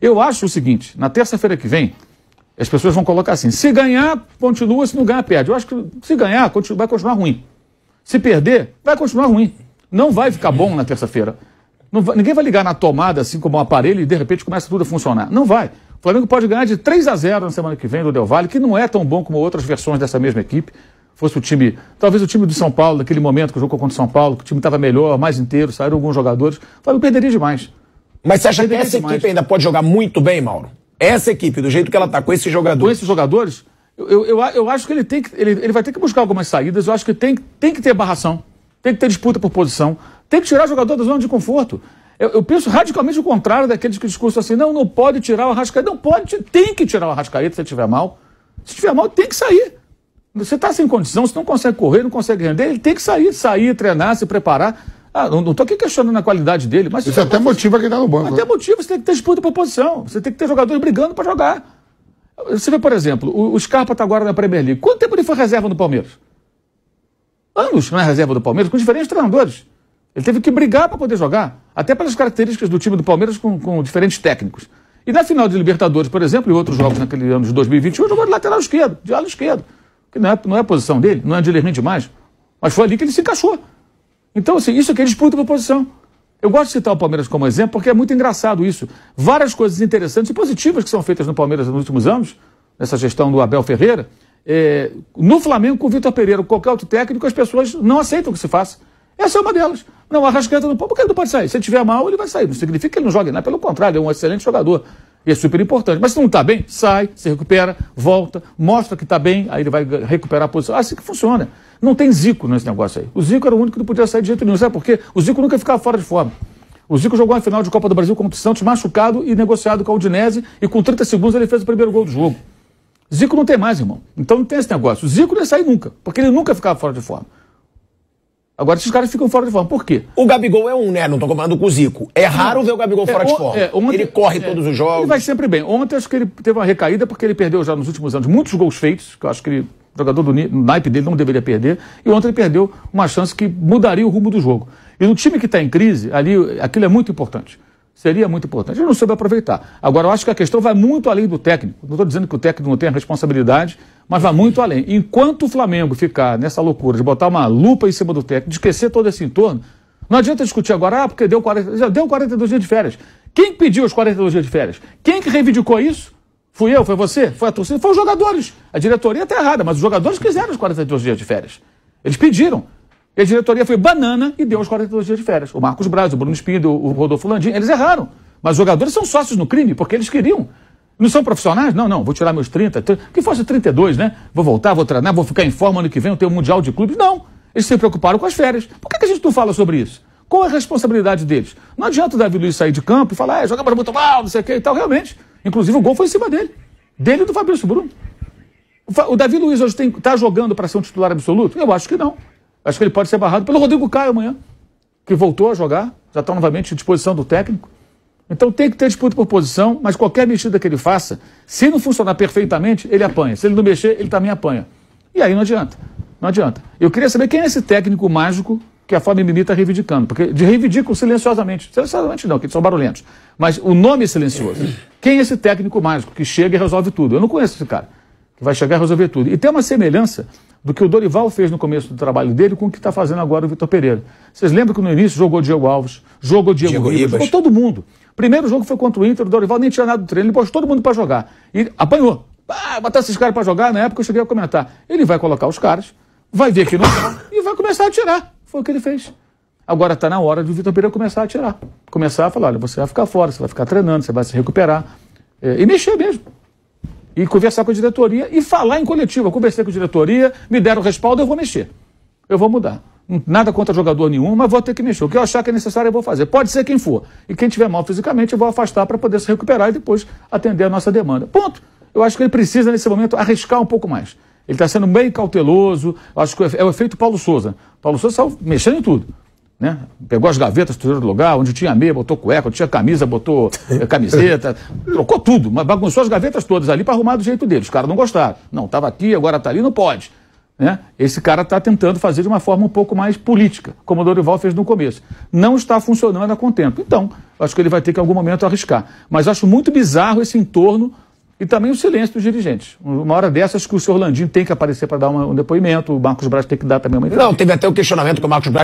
Eu acho o seguinte: na terça-feira que vem, as pessoas vão colocar assim: se ganhar, continua, se não ganhar, perde. Eu acho que se ganhar, vai continuar ruim. Se perder, vai continuar ruim. Não vai ficar bom na terça-feira. ninguém vai ligar na tomada, assim como um aparelho, e de repente começa tudo a funcionar. Não vai. O Flamengo pode ganhar de 3 a 0 na semana que vem do Del Valle, que não é tão bom como outras versões dessa mesma equipe. Fosse o time, talvez o time do São Paulo, naquele momento que jogou contra o São Paulo, que o time estava melhor, mais inteiro, saíram alguns jogadores. O Flamengo perderia demais. Mas você acha que essa demais. equipe ainda pode jogar muito bem, Mauro? Essa equipe, do jeito que ela tá, com esses jogadores. Com esses jogadores, eu, eu, eu acho que ele tem que. Ele, ele, vai ter que buscar algumas saídas. Eu acho que tem, tem que ter barração, tem que ter disputa por posição, tem que tirar o jogador da zona de conforto. Eu, eu penso radicalmente o contrário daqueles que discursam assim: não, não pode tirar o Arrascaeta. Não pode, tem que tirar o Arrascaeta se estiver mal. Se estiver mal, tem que sair. Você está sem condição, você não consegue correr, não consegue render, ele tem que sair, sair, treinar, se preparar. Ah, não estou aqui questionando a qualidade dele, mas. Isso até motiva quem está no banco. Até né? motiva, você tem que ter disputa por posição. Você tem que ter jogadores brigando para jogar. Você vê, por exemplo, o, Scarpa está agora na Premier League. Quanto tempo ele foi reserva no Palmeiras? Anos na é reserva do Palmeiras, com diferentes treinadores. Ele teve que brigar para poder jogar, até pelas características do time do Palmeiras com, com diferentes técnicos. E na final de Libertadores, por exemplo, e outros jogos naquele ano de 2021, jogou de lateral esquerdo, de ala esquerdo, que não é, não é a posição dele, não é de demais. Mas foi ali que ele se encaixou. Então, assim, isso aqui é disputa por posição. Eu gosto de citar o Palmeiras como exemplo porque é muito engraçado isso. Várias coisas interessantes e positivas que são feitas no Palmeiras nos últimos anos, nessa gestão do Abel Ferreira, é, no Flamengo com o Vitor Pereira, ou qualquer outro técnico, as pessoas não aceitam que se faça. Essa é uma delas. Não, a Rascaeta não pode, porque ele não pode sair. Se ele tiver mal, ele vai sair. Não significa que ele não jogue, não. Pelo contrário, é um excelente jogador. E é super importante. Mas se não está bem, sai, se recupera, volta, mostra que está bem, aí ele vai recuperar a posição. Assim que funciona. Não tem Zico nesse negócio aí. O Zico era o único que não podia sair de jeito nenhum. Sabe por quê? O Zico nunca ficava fora de forma. O Zico jogou a final de Copa do Brasil contra o Santos, machucado e negociado com a Udinese, e com 30 segundos ele fez o primeiro gol do jogo. Zico não tem mais, irmão. Então não tem esse negócio. O Zico não ia sair nunca, porque ele nunca ficava fora de forma. Agora, esses caras ficam fora de forma. Por quê? O Gabigol é um, né? Não tô comparando com o Zico. É raro ver o Gabigol é, fora é, de forma. É, ontem, ele corre é, todos os jogos. Ele vai sempre bem. Ontem acho que ele teve uma recaída porque ele perdeu já nos últimos anos muitos gols feitos, que eu acho que ele, jogador do naipe dele não deveria perder. E ontem ele perdeu uma chance que mudaria o rumo do jogo. E no time que está em crise, ali aquilo é muito importante. Seria muito importante. Ele não soube aproveitar. Agora, eu acho que a questão vai muito além do técnico. Não estou dizendo que o técnico não tem a responsabilidade mas vai muito além. Enquanto o Flamengo ficar nessa loucura de botar uma lupa em cima do técnico, de esquecer todo esse entorno, não adianta discutir agora, ah, porque deu 40, já deu 42 dias de férias. Quem pediu os 42 dias de férias? Quem que reivindicou isso? Fui eu, foi você, foi a torcida, foram os jogadores. A diretoria está errada, mas os jogadores quiseram os 42 dias de férias. Eles pediram. E a diretoria foi banana e deu os 42 dias de férias. O Marcos Braz, o Bruno Espinho, o Rodolfo Landim, eles erraram. Mas os jogadores são sócios no crime, porque eles queriam. Não são profissionais? Não, não, vou tirar meus 30, 30 que fosse 32, né? Vou voltar, vou treinar, vou ficar em forma ano que vem, eu tenho um mundial de clubes. Não, eles se preocuparam com as férias. Por que, que a gente não fala sobre isso? Qual é a responsabilidade deles? Não adianta o Davi Luiz sair de campo e falar, ah, jogamos muito mal, não sei o que e tal, realmente. Inclusive o gol foi em cima dele, dele e do Fabrício Bruno. O Davi Luiz hoje está jogando para ser um titular absoluto? Eu acho que não. Acho que ele pode ser barrado pelo Rodrigo Caio amanhã, que voltou a jogar, já está novamente à disposição do técnico. Então tem que ter disputa por posição, mas qualquer mexida que ele faça, se não funcionar perfeitamente, ele apanha. Se ele não mexer, ele também apanha. E aí não adianta. Não adianta. Eu queria saber quem é esse técnico mágico que a Fábio Mimi está reivindicando. Porque de reivindicam silenciosamente. Silenciosamente não, que eles são barulhentos. Mas o nome é silencioso. Quem é esse técnico mágico que chega e resolve tudo? Eu não conheço esse cara que vai chegar a resolver tudo. E tem uma semelhança do que o Dorival fez no começo do trabalho dele com o que está fazendo agora o Vitor Pereira. Vocês lembram que no início jogou Diego Alves, jogou Diego, Diego Ribas, Ribas. jogou todo mundo. Primeiro jogo foi contra o Inter, o Dorival nem tinha nada do treino, ele pôs todo mundo para jogar. E apanhou. Ah, botar esses caras para jogar, na época eu cheguei a comentar. Ele vai colocar os caras, vai ver que não e vai começar a tirar. Foi o que ele fez. Agora está na hora do Vitor Pereira começar a tirar. Começar a falar, olha, você vai ficar fora, você vai ficar treinando, você vai se recuperar. É, e mexer mesmo e conversar com a diretoria e falar em coletiva. Eu conversei com a diretoria, me deram respaldo, eu vou mexer. Eu vou mudar. Nada contra jogador nenhum, mas vou ter que mexer. O que eu achar que é necessário, eu vou fazer. Pode ser quem for. E quem tiver mal fisicamente, eu vou afastar para poder se recuperar e depois atender a nossa demanda. Ponto. Eu acho que ele precisa, nesse momento, arriscar um pouco mais. Ele está sendo bem cauteloso. Acho que é o efeito Paulo Souza. Paulo Souza está mexendo em tudo. Né? Pegou as gavetas, tirou do lugar, onde tinha meia, botou cueca, onde tinha camisa, botou eh, camiseta, trocou tudo, mas bagunçou as gavetas todas ali para arrumar do jeito deles. Os caras não gostaram. Não, estava aqui, agora está ali, não pode. Né? Esse cara está tentando fazer de uma forma um pouco mais política, como o Dorival fez no começo. Não está funcionando a contento. Então, acho que ele vai ter que em algum momento arriscar. Mas acho muito bizarro esse entorno e também o silêncio dos dirigentes. Uma hora dessas que o senhor landim tem que aparecer para dar uma, um depoimento, o Marcos Braz tem que dar também uma entrevista. Não, teve até o questionamento que o Marcos Braz